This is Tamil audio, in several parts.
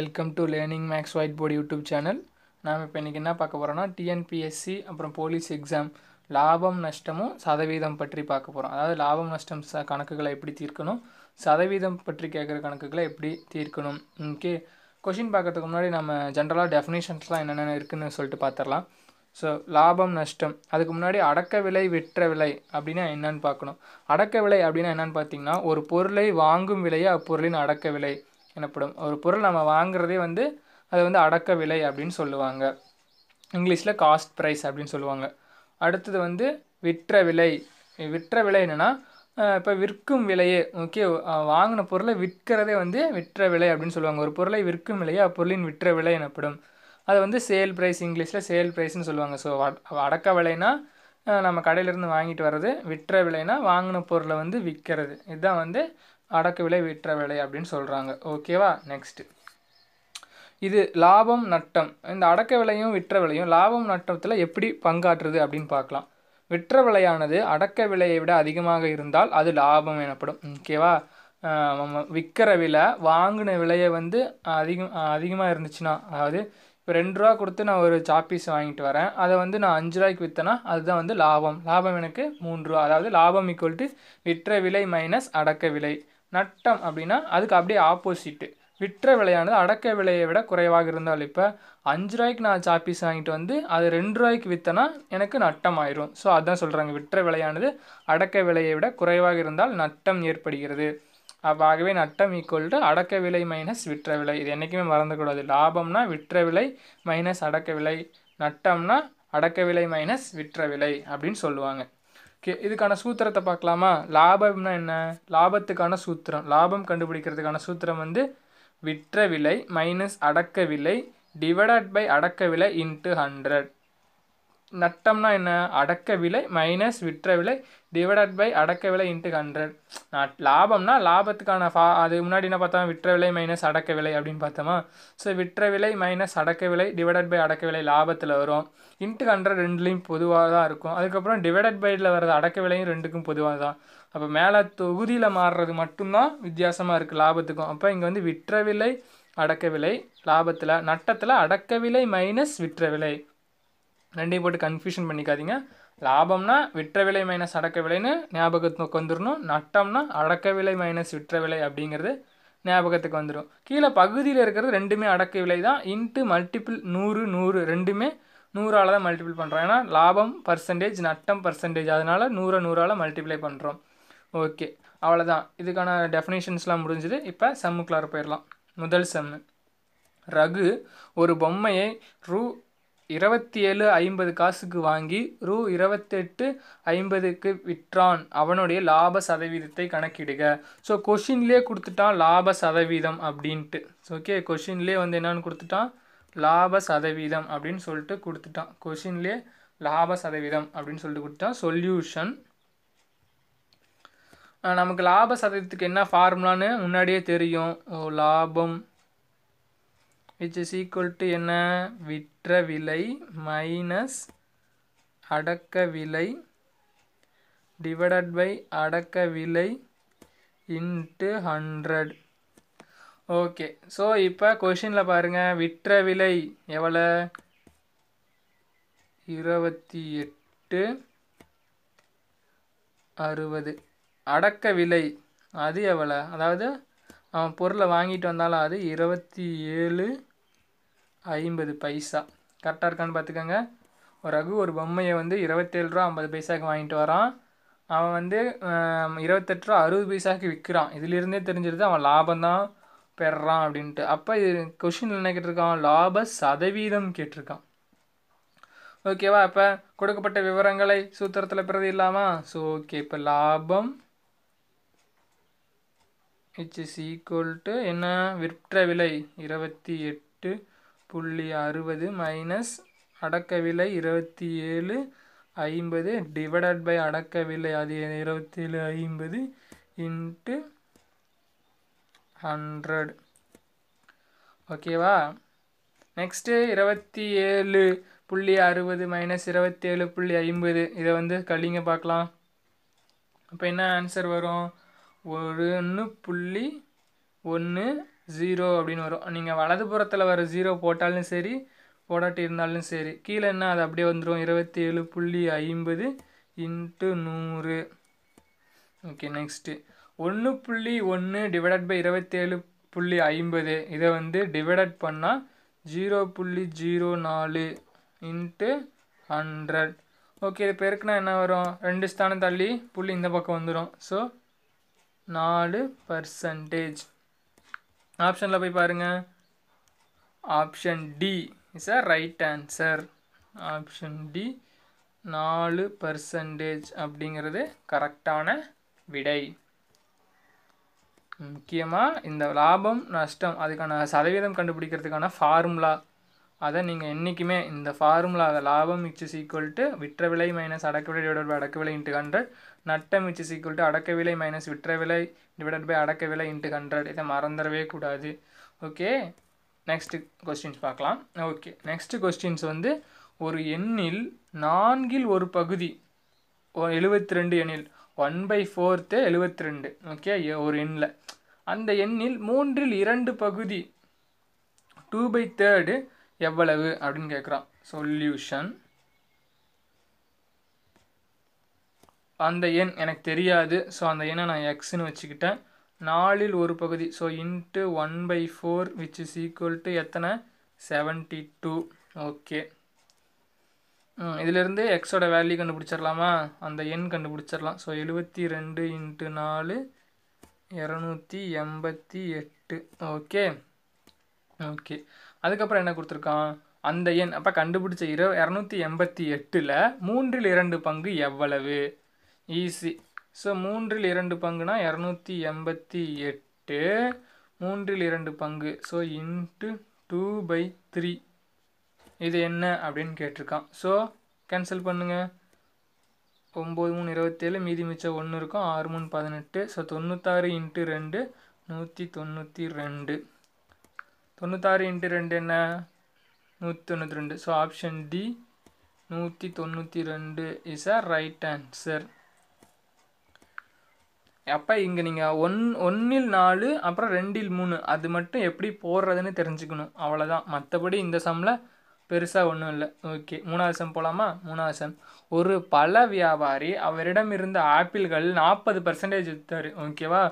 Welcome to learning maths whiteboard YouTube channel நாம் இப்போ இன்றைக்கி என்ன பார்க்க போகிறோம்னா டிஎன்பிஎஸ்சி அப்புறம் போலீஸ் எக்ஸாம் லாபம் நஷ்டமும் சதவீதம் பற்றி பார்க்க போகிறோம் அதாவது லாபம் நஷ்டம் ச கணக்குகளை எப்படி தீர்க்கணும் சதவீதம் பற்றி கேட்குற கணக்குகளை எப்படி தீர்க்கணும் ஓகே கொஷின் பார்க்கறதுக்கு முன்னாடி நம்ம ஜென்ரலாக டெஃபினேஷன்ஸ்லாம் என்னென்ன இருக்குதுன்னு சொல்லிட்டு பார்த்துடலாம் ஸோ லாபம் நஷ்டம் அதுக்கு முன்னாடி அடக்க விலை விற்ற விலை அப்படின்னா என்னன்னு பார்க்கணும் அடக்க விலை அப்படின்னா என்னன்னு பார்த்தீங்கன்னா ஒரு பொருளை வாங்கும் விலையை அப்பொருளின் அடக்க விலை எனப்படும் ஒரு பொருள் நம்ம வாங்குறதே வந்து அது வந்து அடக்க விலை அப்படின்னு சொல்லுவாங்க இங்கிலீஷில் காஸ்ட் ப்ரைஸ் அப்படின்னு சொல்லுவாங்க அடுத்தது வந்து விற்ற விலை விற்ற விலை என்னென்னா இப்போ விற்கும் விலையே ஓகே வாங்கின பொருளை விற்கிறதே வந்து விற்ற விலை அப்படின்னு சொல்லுவாங்க ஒரு பொருளை விற்கும் விலையே அப்பொருளின் விற்ற விலை எனப்படும் அது வந்து சேல் ப்ரைஸ் இங்கிலீஷில் சேல் ப்ரைஸ்னு சொல்லுவாங்க ஸோ அடக்க விலைனா நம்ம கடையிலேருந்து வாங்கிட்டு வர்றது விற்ற விலைனா வாங்கின பொருளை வந்து விற்கிறது இதுதான் வந்து அடக்கு விலை விற்ற விலை அப்படின்னு சொல்கிறாங்க ஓகேவா நெக்ஸ்ட்டு இது லாபம் நட்டம் இந்த அடக்க விலையும் விற்ற விலையும் லாபம் நட்டத்தில் எப்படி பங்காற்றுது அப்படின்னு பார்க்கலாம் விற்ற விலையானது அடக்க விலையை விட அதிகமாக இருந்தால் அது லாபம் எனப்படும் ஓகேவா விற்கிற விலை வாங்கின விலையை வந்து அதிகம் அதிகமாக இருந்துச்சுன்னா அதாவது இப்போ ரெண்டு ரூபா கொடுத்து நான் ஒரு சாப்பீஸ் வாங்கிட்டு வரேன் அதை வந்து நான் அஞ்சு ரூபாய்க்கு விற்றேன்னா அதுதான் வந்து லாபம் லாபம் எனக்கு மூன்று ரூபா அதாவது லாபம் ஈக்குவல் டு விற்ற விலை மைனஸ் அடக்க விலை நட்டம் அப்படின்னா அதுக்கு அப்படியே ஆப்போசிட்டு விற்ற விலையானது அடக்க விலையை விட குறைவாக இருந்தால் இப்போ அஞ்சு ரூபாய்க்கு நான் சாப்பீஸ் வாங்கிட்டு வந்து அது ரெண்டு ரூபாய்க்கு விற்றனா எனக்கு நட்டம் ஆயிரும் ஸோ அதான் சொல்கிறாங்க விற்ற விலையானது அடக்க விலையை விட குறைவாக இருந்தால் நட்டம் ஏற்படுகிறது ஆகவே நட்டம் ஈக்குவல் டு அடக்க விலை மைனஸ் விற்ற விலை இது என்றைக்குமே மறந்துக்கூடாது லாபம்னா விற்ற விலை மைனஸ் அடக்க விலை நட்டம்னா அடக்க விலை மைனஸ் விற்ற விலை அப்படின்னு சொல்லுவாங்க ஓகே இதுக்கான சூத்திரத்தை பார்க்கலாமா லாபம்னா என்ன லாபத்துக்கான சூத்திரம் லாபம் கண்டுபிடிக்கிறதுக்கான சூத்திரம் வந்து விற்ற விலை மைனஸ் அடக்க விலை டிவைடட் பை அடக்க விலை இன்ட்டு ஹண்ட்ரட் நட்டம்னா என்ன அடக்க விலை மைனஸ் விற்ற விலை டிவைடட் பை அடக்க விலை இன்ட்டு ஹண்ட்ரட் நான் லாபம்னா லாபத்துக்கான ஃபா அது முன்னாடி என்ன பார்த்தோம் விற்ற விலை மைனஸ் அடக்க விலை அப்படின்னு பார்த்தோமா ஸோ விற்ற விலை மைனஸ் அடக்க விலை டிவைடட் பை அடக்க விலை லாபத்தில் வரும் இன்ட்டு ஹண்ட்ரட் ரெண்டுலேயும் பொதுவாக தான் இருக்கும் அதுக்கப்புறம் டிவைடட் பைடில் வர்றது அடக்க விலையும் ரெண்டுக்கும் பொதுவாக தான் அப்போ மேலே தொகுதியில் மாறுறது மட்டும்தான் வித்தியாசமாக இருக்குது லாபத்துக்கும் அப்போ இங்கே வந்து விற்ற விலை அடக்க விலை லாபத்தில் நட்டத்தில் அடக்க விலை மைனஸ் விற்ற விலை ரெண்டையும் போட்டு கன்ஃபியூஷன் பண்ணிக்காதீங்க லாபம்னா விற்ற விலை மைனஸ் அடக்க விலைன்னு ஞாபகத்துக்கு வந்துடணும் நட்டம்னா அடக்க விலை மைனஸ் விற்ற விலை அப்படிங்கிறது ஞாபகத்துக்கு வந்துடும் கீழே பகுதியில் இருக்கிறது ரெண்டுமே அடக்க விலை தான் இன்ட்டு மல்டிபிள் நூறு நூறு ரெண்டுமே நூறால் தான் மல்டிபிள் பண்ணுறோம் ஏன்னா லாபம் பர்சன்டேஜ் நட்டம் பர்சன்டேஜ் அதனால் நூறை நூறால் மல்டிப்ளை பண்ணுறோம் ஓகே அவ்வளோதான் இதுக்கான டெஃபினேஷன்ஸ்லாம் முடிஞ்சுது இப்போ செம்முக்குள்ளார போயிடலாம் முதல் செம்மு ரகு ஒரு பொம்மையை ரூ இருபத்தி ஏழு ஐம்பது காசுக்கு வாங்கி ரூ இருபத்தெட்டு ஐம்பதுக்கு விற்றான் அவனுடைய லாப சதவீதத்தை கணக்கிடுக ஸோ கொஷின்லேயே கொடுத்துட்டான் லாப சதவீதம் அப்படின்ட்டு ஓகே கொஷின்லேயே வந்து என்னென்னு கொடுத்துட்டான் லாப சதவீதம் அப்படின்னு சொல்லிட்டு கொடுத்துட்டான் கொஷின்லேயே லாப சதவீதம் அப்படின்னு சொல்லிட்டு கொடுத்தான் சொல்யூஷன் நமக்கு லாப சதவீதத்துக்கு என்ன ஃபார்முலான்னு முன்னாடியே தெரியும் லாபம் which is equal to என்ன விற்ற விலை மைனஸ் அடக்க விலை டிவைடட் பை அடக்க விலை இன்ட்டு ஹண்ட்ரட் ஓகே ஸோ இப்போ கொஷினில் பாருங்கள் விற்ற விலை எவ்வளோ இருபத்தி எட்டு அறுபது அடக்க விலை அது எவ்வளோ அதாவது அவன் பொருளை வாங்கிட்டு வந்தாலும் அது இருபத்தி ஏழு ஐம்பது பைசா கரெக்டாக இருக்கான்னு பார்த்துக்கோங்க ஒரு ரகு ஒரு பொம்மையை வந்து இருபத்தேழு ரூபா ஐம்பது பைசாவுக்கு வாங்கிட்டு வரான் அவன் வந்து இருபத்தெட்டு ரூபா அறுபது பைசாவுக்கு விற்கிறான் இதிலிருந்தே தெரிஞ்சிருது அவன் லாபம்தான் பெறான் அப்படின்ட்டு அப்போ இது கொஷின் என்ன கேட்டிருக்கான் லாப சதவீதம் கேட்டிருக்கான் ஓகேவா இப்போ கொடுக்கப்பட்ட விவரங்களை சூத்திரத்தில் பிறகு இல்லாமா ஸோ ஓகே இப்போ லாபம் இட்ஸ் இஸ் ஈக்குவல் டு என்ன விற்ற விலை இருபத்தி எட்டு புள்ளி அறுபது மைனஸ் அடக்க விலை இருபத்தி ஏழு ஐம்பது டிவைடட் பை அடக்க விலை அது இருபத்தி ஏழு ஐம்பது இன்ட்டு ஹண்ட்ரட் ஓகேவா நெக்ஸ்ட்டு இருபத்தி ஏழு புள்ளி அறுபது மைனஸ் இருபத்தி ஏழு புள்ளி ஐம்பது இதை வந்து கழிங்க பார்க்கலாம் அப்போ என்ன ஆன்சர் வரும் ஒன்று புள்ளி ஒன்று ஜீரோ அப்படின்னு வரும் நீங்கள் வலது புறத்தில் வர ஜீரோ போட்டாலும் சரி போடாட்டி இருந்தாலும் சரி கீழே என்ன அது அப்படியே வந்துடும் இருபத்தி ஏழு புள்ளி ஐம்பது இன்ட்டு நூறு ஓகே நெக்ஸ்ட்டு ஒன்று புள்ளி ஒன்று டிவைடட் பை இருபத்தேழு புள்ளி ஐம்பது இதை வந்து டிவைடட் பண்ணால் ஜீரோ புள்ளி ஜீரோ நாலு இன்ட்டு ஹண்ட்ரட் ஓகே இது பெருக்குனா என்ன வரும் ரெண்டு ஸ்தானம் தள்ளி புள்ளி இந்த பக்கம் வந்துடும் ஸோ நாலு பர்சன்டேஜ் ஆப்ஷனில் போய் பாருங்கள் option D is a right answer option D நாலு பர்சன்டேஜ் அப்படிங்கிறது கரெக்டான விடை முக்கியமாக இந்த லாபம் நஷ்டம் அதுக்கான சதவீதம் கண்டுபிடிக்கிறதுக்கான ஃபார்முலா அதை நீங்கள் என்றைக்குமே இந்த ஃபார்முலா அதை லாபம் மிக்சஸ் ஈக்குவல்ட்டு விற்ற விலை மைனஸ் அடக்கு விலை டிவைட் விலை இன்ட்டு ஹண்ட்ரட் நட்டம் விச் இஸ் ஈக்குவல் டு அடக்க விலை மைனஸ் விற்ற விலை டிவைடட் பை அடக்க விலை இன்ட்டு ஹண்ட்ரட் இதை மறந்துடவே கூடாது ஓகே நெக்ஸ்ட்டு கொஸ்டின்ஸ் பார்க்கலாம் ஓகே நெக்ஸ்ட்டு கொஸ்டின்ஸ் வந்து ஒரு எண்ணில் நான்கில் ஒரு பகுதி எழுபத்தி ரெண்டு எண்ணில் ஒன் பை ஃபோர்த்து எழுபத்தி ரெண்டு ஓகே ஒரு எண்ணில் அந்த எண்ணில் மூன்றில் இரண்டு பகுதி டூ பை தேர்டு எவ்வளவு அப்படின்னு கேட்குறான் சொல்யூஷன் அந்த எண் எனக்கு தெரியாது ஸோ அந்த எண்ணை நான் எக்ஸ்னு வச்சுக்கிட்டேன் நாலில் ஒரு பகுதி so into one by four which is equal to எத்தனை செவன்ட்டி டூ ஓகே இதிலிருந்து எக்ஸோட வேல்யூ கண்டுபிடிச்சிடலாமா அந்த எண் கண்டுபிடிச்சிடலாம் ஸோ எழுபத்தி ரெண்டு இன்ட்டு நாலு இரநூத்தி எண்பத்தி எட்டு ஓகே ஓகே அதுக்கப்புறம் என்ன கொடுத்துருக்கான் அந்த எண் அப்போ கண்டுபிடிச்ச இர இரநூத்தி எண்பத்தி எட்டில் மூன்றில் இரண்டு பங்கு எவ்வளவு ஈஸி ஸோ மூன்றில் இரண்டு பங்குனா இரநூத்தி எண்பத்தி எட்டு மூன்றில் இரண்டு பங்கு so into two by three இது என்ன அப்படின்னு கேட்டிருக்கான் ஸோ கேன்சல் பண்ணுங்கள் ஒம்பது மூணு இருபத்தேழு மீதி மிச்சம் ஒன்று இருக்கும் ஆறு மூணு பதினெட்டு ஸோ தொண்ணூத்தாறு இன்ட்டு ரெண்டு நூற்றி தொண்ணூற்றி ரெண்டு தொண்ணூத்தாறு இன்ட்டு ரெண்டு என்ன நூற்றி தொண்ணூற்றி ரெண்டு ஸோ ஆப்ஷன் டி நூற்றி தொண்ணூற்றி ரெண்டு இஸ் அ ரைட் ஆன்சர் அப்போ இங்கே நீங்கள் ஒன் ஒன்றில் நாலு அப்புறம் ரெண்டில் மூணு அது மட்டும் எப்படி போடுறதுன்னு தெரிஞ்சுக்கணும் அவ்வளோதான் மற்றபடி இந்த சம்மில் பெருசாக ஒன்றும் இல்லை ஓகே மூணாவது சம் போகலாமா மூணாவது சம் ஒரு பல வியாபாரி அவரிடம் இருந்த ஆப்பிள்கள் நாற்பது பர்சன்டேஜ் விற்றுட்டார் ஓகேவா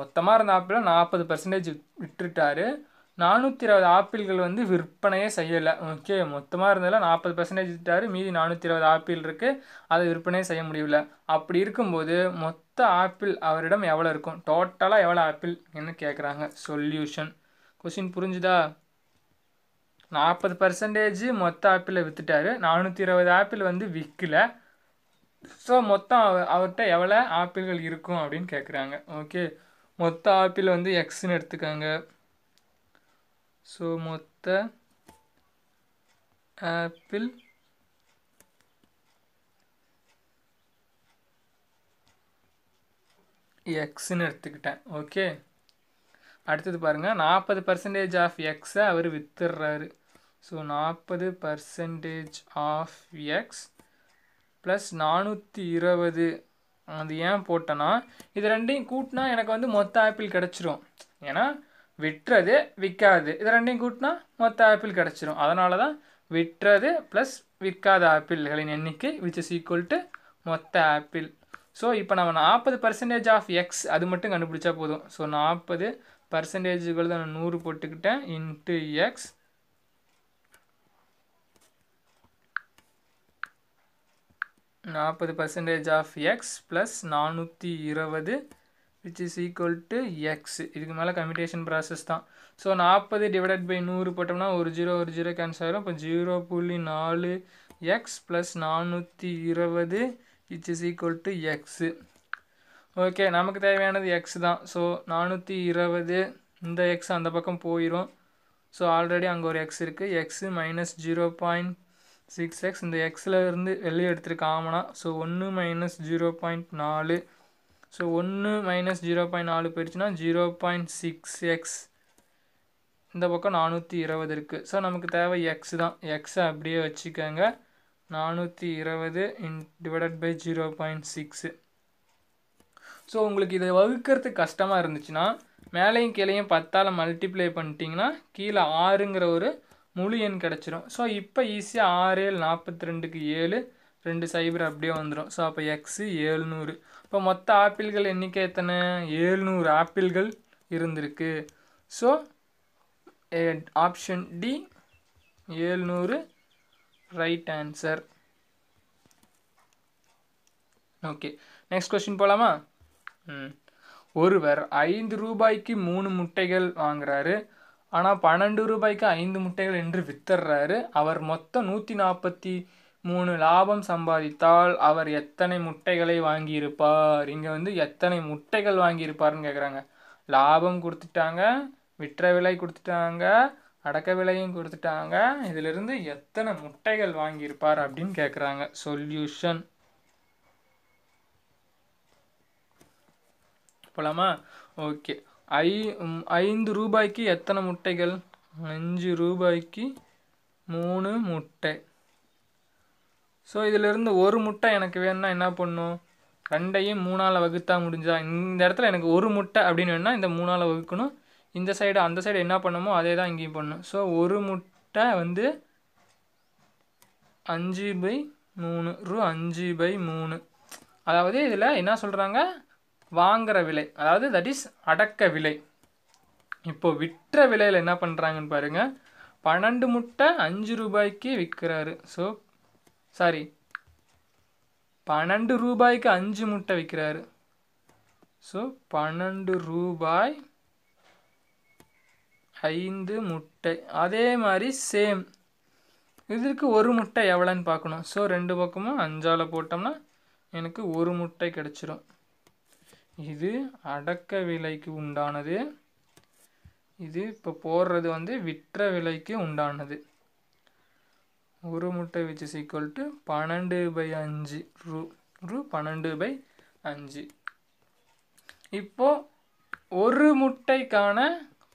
மொத்தமாக இருந்த ஆப்பிளை நாற்பது பர்சன்டேஜ் விட்டுட்டாரு நானூற்றி இருபது ஆப்பிள்கள் வந்து விற்பனையே செய்யலை ஓகே மொத்தமாக இருந்ததில் நாற்பது பர்சன்டேஜ் விட்டார் மீதி நானூற்றி இருபது ஆப்பிள் இருக்குது அதை விற்பனையே செய்ய முடியல அப்படி இருக்கும்போது மொத்த ஆப்பிள் அவரிடம் எவ்வளோ இருக்கும் டோட்டலாக எவ்வளோ ஆப்பிள் என்ன கேட்குறாங்க சொல்யூஷன் கொஷின் புரிஞ்சுதா நாற்பது பர்சன்டேஜ் மொத்த ஆப்பிளை விற்றுட்டாரு நானூற்றி இருபது ஆப்பிள் வந்து விற்கலை ஸோ மொத்தம் அவர்கிட்ட எவ்வளோ ஆப்பிள்கள் இருக்கும் அப்படின்னு கேட்குறாங்க ஓகே மொத்த ஆப்பிள் வந்து எக்ஸ்ன்னு எடுத்துக்காங்க ஸோ மொத்த ஆப்பிள் எக்ஸ்ன்னு எடுத்துக்கிட்டேன் ஓகே அடுத்தது பாருங்கள் நாற்பது பர்சன்டேஜ் ஆஃப் எக்ஸை அவர் வித்துடுறாரு ஸோ நாற்பது பர்சன்டேஜ் ஆஃப் எக்ஸ் ப்ளஸ் நானூற்றி இருபது அது ஏன் போட்டேன்னா இது ரெண்டையும் கூட்டினா எனக்கு வந்து மொத்த ஆப்பிள் கிடச்சிரும் ஏன்னா விட்டுறது விற்காது இது ரெண்டையும் கூட்டினா மொத்த ஆப்பிள் கிடச்சிரும் அதனால தான் விட்டுறது ப்ளஸ் விற்காத ஆப்பிள்களின் எண்ணிக்கை விச் இஸ் ஈக்குவல் டு மொத்த ஆப்பிள் ஸோ இப்போ நம்ம நாற்பது பர்சன்டேஜ் ஆஃப் எக்ஸ் அது மட்டும் கண்டுபிடிச்சா போதும் ஸோ நாற்பது பர்சன்டேஜுக்குள்ள நான் நூறு போட்டுக்கிட்டேன் இன்ட்டு எக்ஸ் நாற்பது பர்சன்டேஜ் ஆஃப் எக்ஸ் ப்ளஸ் நானூற்றி இருபது which is equal to x இதுக்கு மேலே கம்யூட்டேஷன் ப்ராசஸ் தான் ஸோ நாற்பது டிவைடட் பை நூறு போட்டோம்னா ஒரு ஜீரோ ஒரு ஜீரோ கேன்சல் ஆகிரும் இப்போ ஜீரோ புள்ளி நாலு எக்ஸ் ப்ளஸ் நானூற்றி இருபது which is equal to x okay நமக்கு தேவையானது எக்ஸ் தான் ஸோ நானூற்றி இருபது இந்த எக்ஸ் அந்த பக்கம் போயிடும் ஸோ ஆல்ரெடி அங்கே ஒரு எக்ஸ் இருக்குது x minus zero point six x இந்த எக்ஸில் இருந்து வெளியே எடுத்துருக்காமனா ஸோ ஒன்று மைனஸ் ஜீரோ பாயிண்ட் நாலு ஸோ ஒன்று மைனஸ் ஜீரோ பாயிண்ட் நாலு போயிடுச்சுன்னா ஜீரோ பாயிண்ட் சிக்ஸ் எக்ஸ் இந்த பக்கம் நானூற்றி இருபது இருக்குது ஸோ நமக்கு தேவை எக்ஸ் தான் எக்ஸை அப்படியே வச்சுக்கோங்க நானூற்றி இருபது in divided by zero point six so உங்களுக்கு இதை வகுக்கிறது கஷ்டமாக இருந்துச்சுன்னா மேலேயும் கீழேயும் பத்தால் மல்டிப்ளை பண்ணிட்டீங்கன்னா கீழே ஆறுங்கிற ஒரு முழு எண் கிடச்சிரும் ஸோ இப்போ ஈஸியாக ஆறு ஏழு நாற்பத்தி ரெண்டுக்கு ஏழு ரெண்டு சைபர் அப்படியே வந்துடும் ஸோ அப்போ எக்ஸு ஏழ்நூறு இப்போ மொத்த ஆப்பிள்கள் எண்ணிக்கை எத்தனை ஏழுநூறு ஆப்பிள்கள் இருந்திருக்கு ஸோ ஆப்ஷன் டி ஏழுநூறு right answer okay next question போகலாமா ம் ஒருவர் ஐந்து ரூபாய்க்கு மூணு முட்டைகள் வாங்குறாரு ஆனால் பன்னெண்டு ரூபாய்க்கு ஐந்து முட்டைகள் என்று வித்துறாரு அவர் மொத்தம் நூற்றி நாற்பத்தி மூணு லாபம் சம்பாதித்தால் அவர் எத்தனை முட்டைகளை வாங்கியிருப்பார் இங்கே வந்து எத்தனை முட்டைகள் வாங்கியிருப்பார்னு கேட்குறாங்க லாபம் கொடுத்துட்டாங்க விற்ற விலை கொடுத்துட்டாங்க அடக்க விலையும் கொடுத்துட்டாங்க இதிலிருந்து எத்தனை முட்டைகள் வாங்கியிருப்பார் அப்படின்னு கேட்குறாங்க சொல்யூஷன் போலாமா ஓகே ஐ ஐந்து ரூபாய்க்கு எத்தனை முட்டைகள் அஞ்சு ரூபாய்க்கு மூணு முட்டை ஸோ இதிலிருந்து ஒரு முட்டை எனக்கு வேணும்னா என்ன பண்ணும் ரெண்டையும் மூணால் வகுத்தா முடிஞ்சா இந்த இடத்துல எனக்கு ஒரு முட்டை அப்படின்னு வேணால் இந்த மூணால் வகுக்கணும் இந்த சைடு அந்த சைடு என்ன பண்ணமோ அதே தான் இங்கேயும் பண்ணணும் ஸோ ஒரு முட்டை வந்து அஞ்சு பை மூணு ரூ அஞ்சு பை மூணு அதாவது இதில் என்ன சொல்கிறாங்க வாங்குற விலை அதாவது தட் இஸ் அடக்க விலை இப்போது விற்ற விலையில் என்ன பண்ணுறாங்கன்னு பாருங்கள் பன்னெண்டு முட்டை அஞ்சு ரூபாய்க்கு விற்கிறாரு ஸோ சாரி பன்னெண்டு ரூபாய்க்கு அஞ்சு முட்டை விற்கிறாரு ஸோ பன்னெண்டு ரூபாய் ஐந்து முட்டை அதே மாதிரி சேம் இதற்கு ஒரு முட்டை எவ்வளோன்னு பார்க்கணும் ஸோ ரெண்டு பக்கமும் அஞ்சால் போட்டோம்னா எனக்கு ஒரு முட்டை கிடச்சிரும் இது அடக்க விலைக்கு உண்டானது இது இப்போ போடுறது வந்து விற்ற விலைக்கு உண்டானது ஒரு முட்டை வச்சு இஸ் டு பன்னெண்டு பை அஞ்சு ரூ ரூ பன்னெண்டு பை அஞ்சு இப்போது ஒரு முட்டைக்கான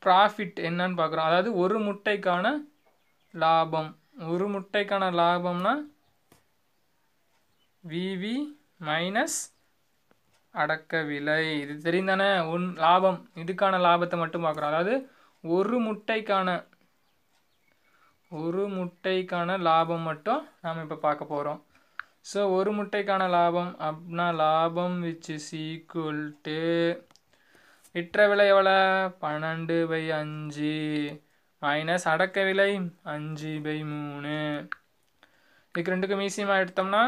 ப்ராஃபிட் என்னன்னு பார்க்குறோம் அதாவது ஒரு முட்டைக்கான லாபம் ஒரு முட்டைக்கான லாபம்னா விவி மைனஸ் அடக்க விலை இது தெரிந்தானே ஒன் லாபம் இதுக்கான லாபத்தை மட்டும் பார்க்குறோம் அதாவது ஒரு முட்டைக்கான ஒரு முட்டைக்கான லாபம் மட்டும் நாம் இப்போ பார்க்க போகிறோம் ஸோ ஒரு முட்டைக்கான லாபம் அப்படின்னா லாபம் விச் இஸ் ஈக்குவல் டு விற்ற விலை எவ்வளோ பன்னெண்டு பை அஞ்சு மைனஸ் அடக்க விலை அஞ்சு பை மூணு இதுக்கு ரெண்டுக்கும் ஈஸியமாக எடுத்தோம்னா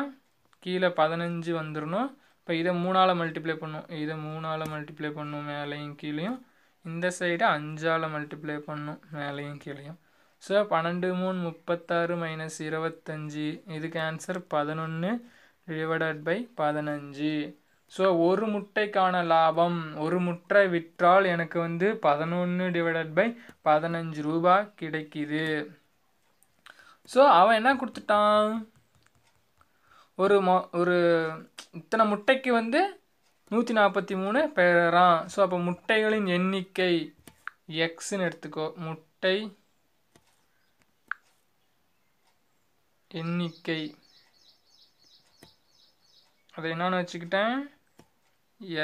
கீழே பதினஞ்சு வந்துடணும் இப்போ இதை மூணால் மல்டிப்ளை பண்ணும் இதை மூணால் மல்டிப்ளை பண்ணும் மேலேயும் கீழேயும் இந்த சைடு அஞ்சால் மல்டிப்ளை பண்ணும் மேலேயும் கீழேயும் ஸோ பன்னெண்டு மூணு முப்பத்தாறு மைனஸ் இருபத்தஞ்சி இதுக்கு ஆன்சர் பதினொன்று டிவைடட் பை பதினஞ்சு ஸோ ஒரு முட்டைக்கான லாபம் ஒரு முட்டை விற்றால் எனக்கு வந்து பதினொன்று டிவைடட் பை பதினஞ்சு ரூபா கிடைக்குது ஸோ அவன் என்ன கொடுத்துட்டான் ஒரு மொ ஒரு இத்தனை முட்டைக்கு வந்து நூற்றி நாற்பத்தி மூணு பெறான் ஸோ அப்போ முட்டைகளின் எண்ணிக்கை எக்ஸ்ன்னு எடுத்துக்கோ முட்டை எண்ணிக்கை அதை என்னென்னு வச்சுக்கிட்டேன்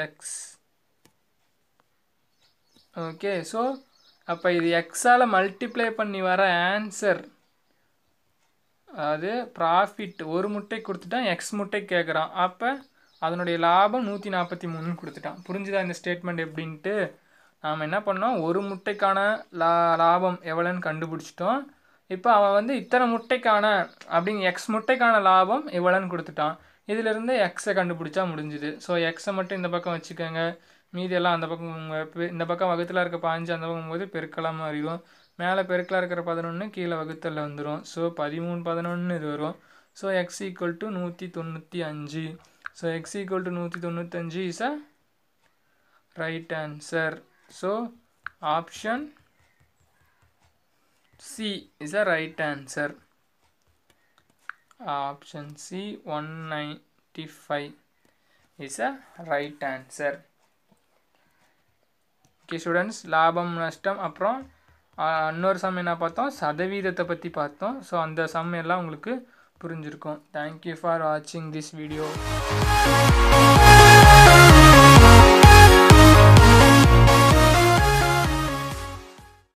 எக்ஸ் ஓகே ஸோ அப்போ இது எக்ஸால் மல்டிப்ளை பண்ணி வர ஆன்சர் அது ப்ராஃபிட் ஒரு முட்டை கொடுத்துட்டான் எக்ஸ் முட்டை கேட்குறான் அப்போ அதனுடைய லாபம் நூற்றி நாற்பத்தி மூணுன்னு கொடுத்துட்டான் புரிஞ்சுதா இந்த ஸ்டேட்மெண்ட் எப்படின்ட்டு நாம் என்ன பண்ணோம் ஒரு முட்டைக்கான லா லாபம் எவ்வளோன்னு கண்டுபிடிச்சிட்டோம் இப்போ அவன் வந்து இத்தனை முட்டைக்கான அப்படிங்க எக்ஸ் முட்டைக்கான லாபம் இவ்வளோன்னு கொடுத்துட்டான் இதிலிருந்து எக்ஸை கண்டுபிடிச்சா முடிஞ்சுது ஸோ எக்ஸை மட்டும் இந்த பக்கம் வச்சுக்கோங்க மீதியெல்லாம் அந்த பக்கம் இந்த பக்கம் வகுத்தில் இருக்க பாஞ்சு அந்த பக்கம் போது பெருக்கலாம் மாறிடும் மேலே பெருக்கலாக இருக்கிற பதினொன்று கீழே வகுத்தலில் வந்துடும் ஸோ பதிமூணு பதினொன்று இது வரும் ஸோ எக்ஸ் ஈக்குவல் டு நூற்றி தொண்ணூற்றி அஞ்சு ஸோ எக்ஸ் ஈக்குவல் டு நூற்றி தொண்ணூத்தஞ்சு is a right answer so option C is C is the right answer. Option C 195 is a right answer. Okay students லாபம் நஷ்டம் அப்புறம் இன்னொரு சம் என்ன பார்த்தோம் சதவீதத்தை பற்றி பார்த்தோம் ஸோ அந்த சம் எல்லாம் உங்களுக்கு புரிஞ்சிருக்கும் தேங்க்யூ ஃபார் வாட்சிங் திஸ் வீடியோ